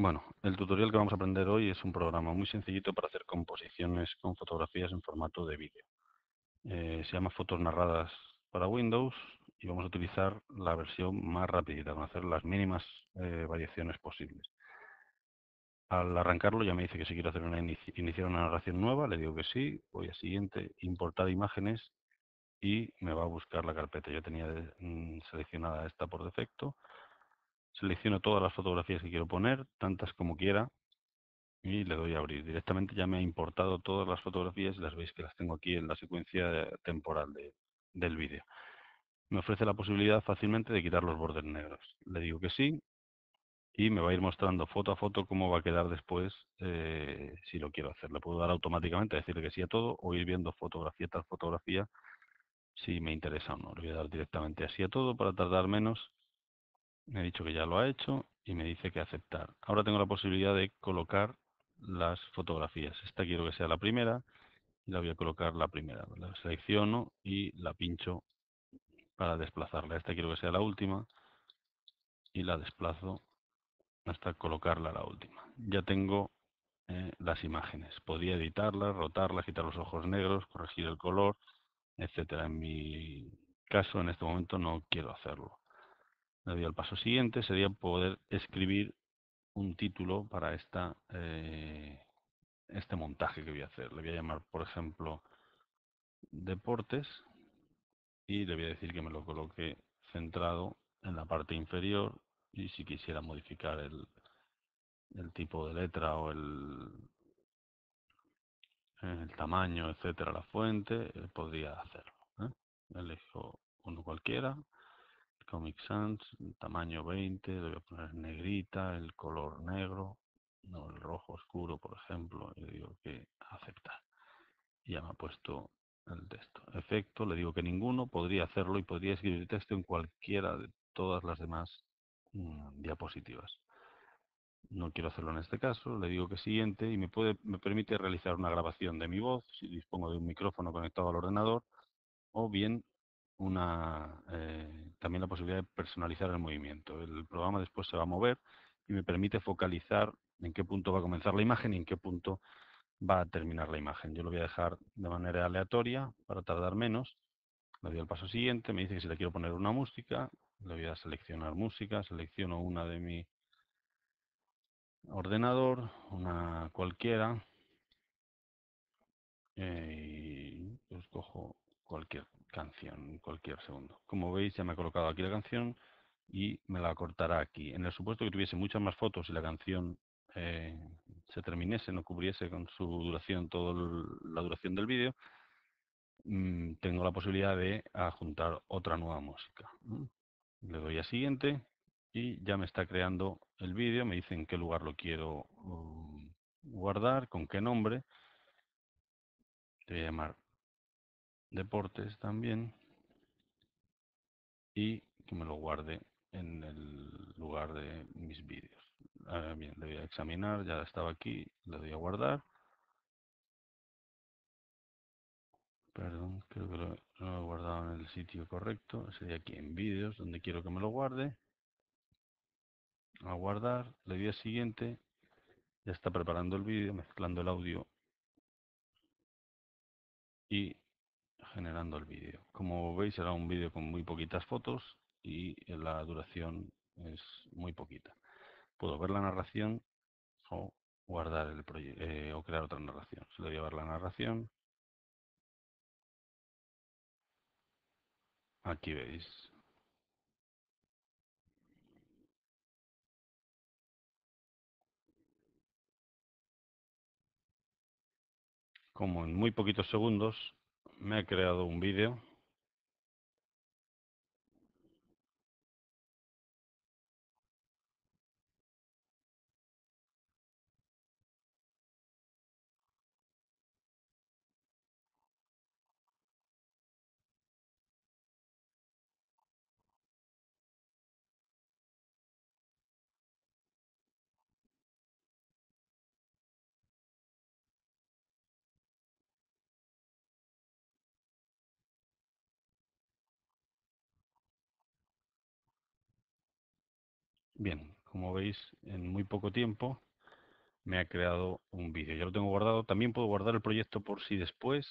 Bueno, el tutorial que vamos a aprender hoy es un programa muy sencillito para hacer composiciones con fotografías en formato de vídeo. Eh, se llama Fotos Narradas para Windows y vamos a utilizar la versión más rapidita, a hacer las mínimas eh, variaciones posibles. Al arrancarlo ya me dice que si quiero hacer una iniciar una narración nueva, le digo que sí, voy a siguiente, importar imágenes y me va a buscar la carpeta. Yo tenía mm, seleccionada esta por defecto, selecciono todas las fotografías que quiero poner, tantas como quiera, y le doy a abrir. Directamente ya me ha importado todas las fotografías, las veis que las tengo aquí en la secuencia temporal del vídeo. Me ofrece la posibilidad fácilmente de quitar los bordes negros. Le digo que sí y me va a ir mostrando foto a foto cómo va a quedar después eh, si lo quiero hacer. Le puedo dar automáticamente a decirle que sí a todo o ir viendo fotografía tras fotografía si me interesa o no. Le voy a dar directamente así a todo para tardar menos me ha dicho que ya lo ha hecho y me dice que aceptar. Ahora tengo la posibilidad de colocar las fotografías. Esta quiero que sea la primera y la voy a colocar la primera. La selecciono y la pincho para desplazarla. Esta quiero que sea la última y la desplazo hasta colocarla la última. Ya tengo eh, las imágenes. podía editarlas, rotarlas, quitar los ojos negros, corregir el color, etcétera. En mi caso, en este momento, no quiero hacerlo. El al paso siguiente sería poder escribir un título para esta, eh, este montaje que voy a hacer. Le voy a llamar, por ejemplo, deportes y le voy a decir que me lo coloque centrado en la parte inferior y si quisiera modificar el, tipo de letra o el, tamaño, etcétera, la fuente, eh, podría hacerlo. ¿eh? Elijo uno cualquiera Comic Sans, tamaño 20, le voy a poner negrita, el color negro, no el rojo oscuro, por ejemplo, y le digo que acepta. Y ya me ha puesto el texto. Efecto, le digo que ninguno, podría hacerlo y podría escribir texto en cualquiera de todas las demás mm, diapositivas. No quiero hacerlo en este caso, le digo que siguiente y me, puede, me permite realizar una grabación de mi voz si dispongo de un micrófono conectado al ordenador o bien una, eh, también la posibilidad de personalizar el movimiento. El programa después se va a mover y me permite focalizar en qué punto va a comenzar la imagen y en qué punto va a terminar la imagen. Yo lo voy a dejar de manera aleatoria para tardar menos. Le doy al paso siguiente, me dice que si le quiero poner una música, le voy a seleccionar música, selecciono una de mi ordenador, una cualquiera, eh, y os pues cojo cualquier canción, en cualquier segundo. Como veis, ya me ha colocado aquí la canción y me la cortará aquí. En el supuesto que tuviese muchas más fotos y la canción eh, se terminase, no cubriese con su duración toda la duración del vídeo, mm, tengo la posibilidad de adjuntar otra nueva música. Le doy a siguiente y ya me está creando el vídeo, me dice en qué lugar lo quiero mm, guardar, con qué nombre. Le voy a llamar deportes también y que me lo guarde en el lugar de mis vídeos. Ahora bien, le voy a examinar, ya estaba aquí, le doy a guardar. Perdón, creo que lo, lo he guardado en el sitio correcto. Sería aquí en vídeos, donde quiero que me lo guarde. A guardar, le doy a siguiente. Ya está preparando el vídeo, mezclando el audio. Y generando el vídeo. Como veis era un vídeo con muy poquitas fotos y la duración es muy poquita. Puedo ver la narración o guardar el eh, o crear otra narración. Se le voy a ver la narración. Aquí veis. Como en muy poquitos segundos me he creado un vídeo Bien, como veis, en muy poco tiempo me ha creado un vídeo. Ya lo tengo guardado. También puedo guardar el proyecto por si después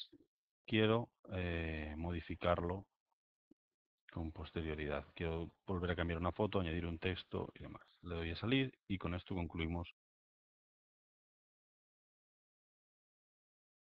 quiero eh, modificarlo con posterioridad. Quiero volver a cambiar una foto, añadir un texto y demás. Le doy a salir y con esto concluimos